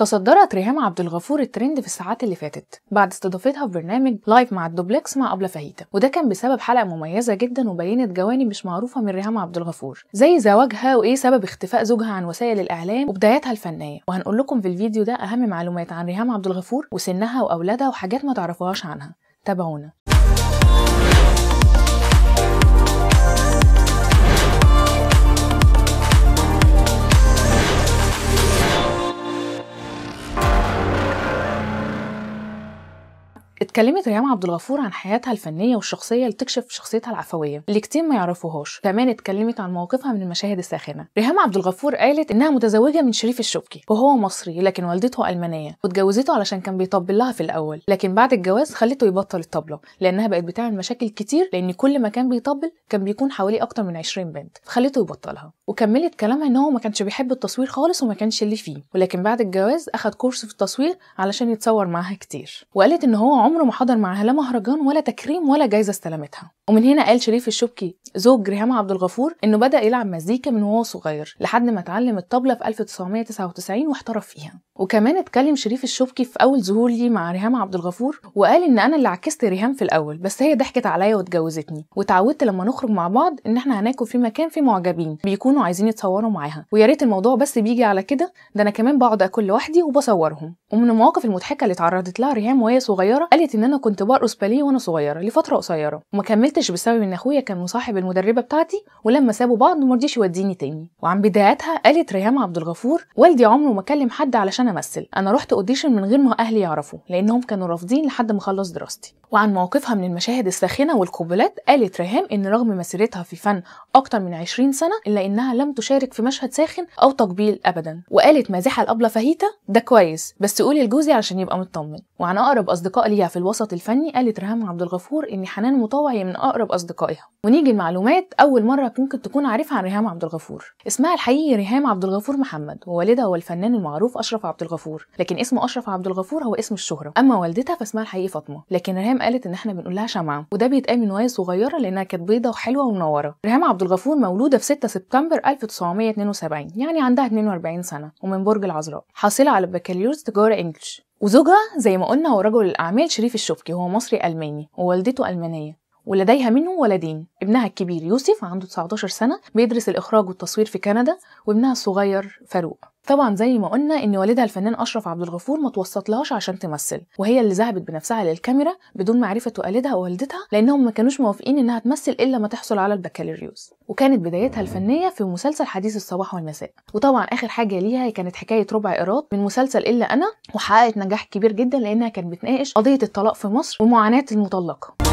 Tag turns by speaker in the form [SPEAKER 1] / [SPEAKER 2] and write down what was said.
[SPEAKER 1] تصدرت ريهام عبد الغفور الترند في الساعات اللي فاتت بعد استضافتها في برنامج لايف مع الدوبلكس مع أبلة فهيتة وده كان بسبب حلقة مميزة جدا وبينت جوانب مش معروفة من ريهام عبد الغفور زي زواجها وإيه سبب اختفاء زوجها عن وسائل الإعلام وبداياتها الفنية وهنقول لكم في الفيديو ده أهم معلومات عن ريهام عبد الغفور وسنها وأولادها وحاجات ما تعرفوهاش عنها تابعونا اتكلمت ريهام عبد الغفور عن حياتها الفنيه والشخصيه اللي تكشف شخصيتها العفويه اللي كتير ما يعرفوهاش كمان اتكلمت عن مواقفها من المشاهد الساخنه ريهام عبد الغفور قالت انها متزوجه من شريف الشبكي وهو مصري لكن والدته المانيه واتجوزته علشان كان بيطبل لها في الاول لكن بعد الجواز خليته يبطل الطبله لانها بقت بتعمل مشاكل كتير لان كل ما كان بيطبل كان بيكون حوالي اكتر من 20 بنت فخلته يبطلها وكملت كلامها ان هو ما كانش بيحب التصوير خالص وما كانش اللي فيه ولكن بعد الجواز اخد كورس في التصوير علشان يتصور معاها كتير وقالت ان هو عمره عمره ما حضر معاها لا مهرجان ولا تكريم ولا جايزه استلمتها ومن هنا قال شريف الشبكي زوج ريهام عبد الغفور انه بدا يلعب مزيكا من وهو صغير لحد ما اتعلم الطبله في 1999 واحترف فيها وكمان اتكلم شريف الشبكي في اول ظهور لي مع ريهام عبد الغفور وقال ان انا اللي عكست ريهام في الاول بس هي ضحكت عليا واتجوزتني وتعودت لما نخرج مع بعض ان احنا هناكل في مكان فيه معجبين بيكونوا عايزين يتصوروا معاها ويا ريت الموضوع بس بيجي على كده ده انا كمان بقعد اكل لوحدي وبصورهم ومن المواقف المضحكه اللي اتعرضت لها ريهام وهي صغيره قالت ان انا كنت برقص باليه وانا صغيره لفتره قصيره وما كملتش بسبب ان اخويا كان مصاحب المدربه بتاعتي ولما سابوا بعض ما رضيش يوديني تاني وعن بداياتها قالت ريهام عبد الغفور والدي عمره ما كلم حد علشان امثل انا رحت اوديشن من غير ما اهلي يعرفوا لانهم كانوا رافضين لحد ما اخلص دراستي وعن موقفها من المشاهد الساخنه والقبلات قالت ريهام ان رغم مسيرتها في فن اكتر من 20 سنه الا انها لم تشارك في مشهد ساخن او تقبيل ابدا وقالت مازحه الابله فهيته ده كويس بس قولي لجوزي عشان يبقى مطمن وعن اقرب اصدقاء ليها في الوسط الفني قالت رهام عبد الغفور ان حنان مطوع هي من اقرب اصدقائها ونيجي المعلومات اول مره ممكن تكون عارفها عن ريهام عبد الغفور اسمها الحقيقي ريهام عبد الغفور محمد ووالدها هو الفنان المعروف اشرف عبد الغفور لكن اسم اشرف عبد الغفور هو اسم الشهره اما والدتها فاسمها الحقيقي فاطمه لكن ريهام قالت ان احنا بنقول لها شمعه وده بيتقال من وهي صغيره لانها كانت بيضه وحلوه ومنوره ريهام عبد الغفور مولوده في 6 سبتمبر 1972 يعني عندها 42 سنه ومن برج العذراء حاصله على بكالوريوس تجاره انجلش وزوجها زي ما قلنا هو رجل الأعمال شريف الشوفكي هو مصري ألماني ووالدته ألمانية ولديها منه ولدين ابنها الكبير يوسف عنده 19 سنة بيدرس الإخراج والتصوير في كندا وابنها الصغير فاروق طبعا زي ما قلنا ان والدها الفنان اشرف عبد الغفور ما توسطلهاش عشان تمثل وهي اللي ذهبت بنفسها للكاميرا بدون معرفه والدها ووالدتها لانهم ما كانوش موافقين انها تمثل الا ما تحصل على البكالوريوس وكانت بدايتها الفنيه في مسلسل حديث الصباح والمساء وطبعا اخر حاجه ليها هي كانت حكايه ربع ايراد من مسلسل الا انا وحققت نجاح كبير جدا لانها كانت بتناقش قضيه الطلاق في مصر ومعاناه المطلقه